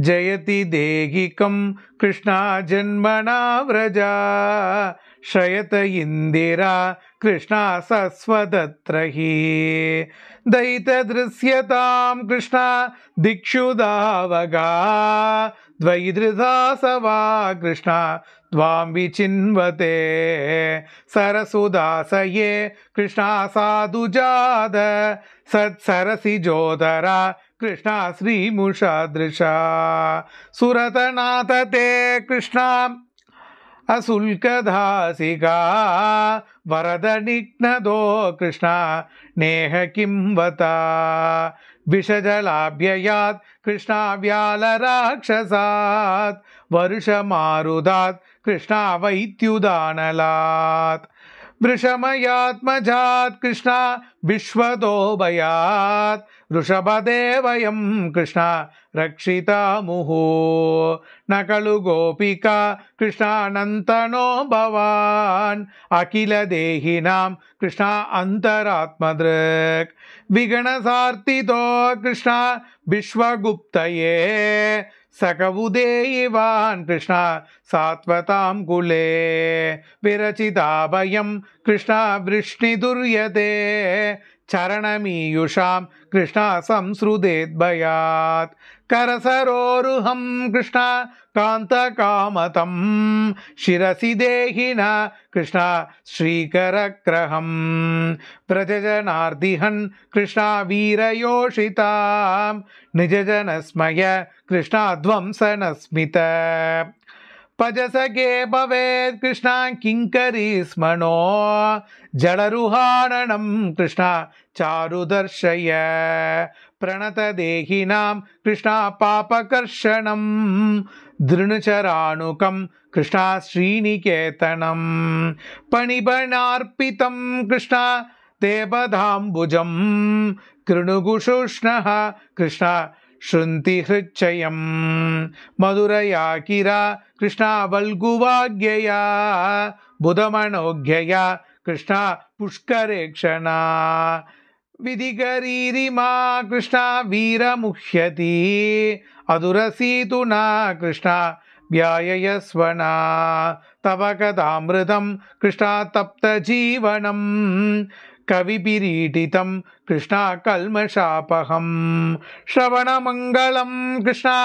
जयति देहिकं कृष्णा जन्मना व्रजा श्रयत इन्दिरा कृष्णा सस्वदत्र हि दयितदृश्यतां कृष्णा दिक्षुदावगा द्वैदृधा स वा कृष्णा त्वां विचिन्वते सरसुदासये कृष्णा साधुजाद सत्सरसि जोदरा। कृष्णा श्रीमुषादृशा सुरतनाथ ते कृष्ण असुल्कधासिका वरदनिघ्नदो कृष्ण नेह किं वता विषजलाभ्ययात् कृष्णाव्यालराक्षसात् वरुषमारुदात् वैद्युदानलात् वृषमयात्मजात् कृष्णा विश्वतो भयात् कृष्णा रक्षिता मुहु न खलु गोपिका कृष्णानन्तनो भवान् अखिलदेहिनां कृष्णा अन्तरात्मदृक् विगणसार्थितो कृष्णा विश्वगुप्तये सकवुदेवान् कृष्णा सात्वतां कुले विरचिताभयं कृष्णा वृष्णिदुर्यते चरणमीयुषा कृष्ण चरणमीयुषां कृष्णा संसृदेद्भयात् करसरोरुहं कृष्णा कान्तकामतं शिरसि देहिन कृष्णा श्रीकरक्रहं व्रजजनार्दिहन् कृष्णा वीरयोषितां निजजनस्मय कृष्णाध्वंसनस्मित पजसगे भवेत् कृष्ण किंकरी स्मणो जडरुहारणं कृष्णा चारुदर्शय देहिना कृष्णा पापकर्षण दृणुचराणुक कृष्ण श्रीनिकेतन पणिबणार्पितं कृष्ण देवधाबुज कृणुगुषुष्णः कृष्ण ஸ்ருந்திஹச்சயம் மதுரையா கிரா கிருஷ்ணா வல்குவாக்யா புதமனோக்யா கிருஷ்ணா புஷ்கரேக்ஷணா விதிகரீரிமா கிருஷ்ணா வீரமுஹ்யதி அதுரசீதுனா கிருஷ்ணா வியாயஸ்வனா தவ கதாமிருதம் கிருஷ்ணா தப்த ஜீவனம் कविपिरीटितं कृष्णाकल्मषापहं श्रवणमङ्गलं कृष्णा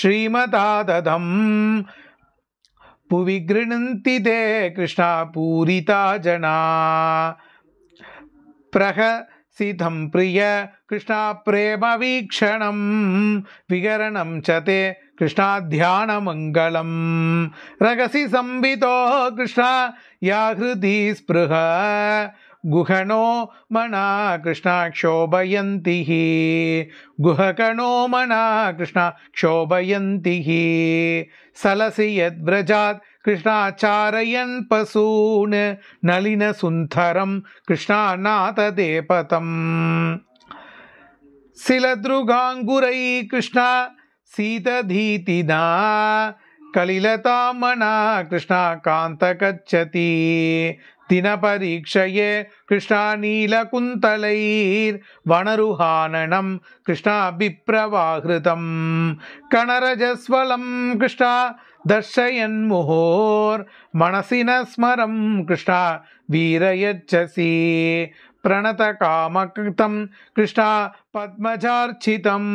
श्रीमता दधं पुवि गृह्णन्ति ते पूरिता जना प्रहसितं प्रिय कृष्णाप्रेमवीक्षणं विगरणं च ते कृष्णाध्यानमङ्गलं रगसि संवितो कृष्णा हृदि स्पृह गुहणो मना कृष्णा क्षोभयन्ति हि गुहकणो मना कृष्णा क्षोभयन्ति हि सलसि यद्व्रजात् कृष्णाचारयन् पशून् नलिनसुन्धरं कृष्णानाथदेपतम् सिलदृगाङ्गुरै कृष्णा सीतधीतिना कलिलतामना कृष्णा कान्तकच्छति தினபரீட்சையே கிருஷ்ணாநீலகுந்தலைர் வனருஹானனம் கிருஷ்ணாபிப்ரவாகிருதம் கணரஜஸ்வலம் கிருஷ்ணா தர்ஷயன் முகோர் மனசின ஸ்மரம் கிருஷ்ணா வீரயச்சசி பிரணத காமகிருத்தம் கிருஷ்ணா பத்மஜார்ச்சிதம்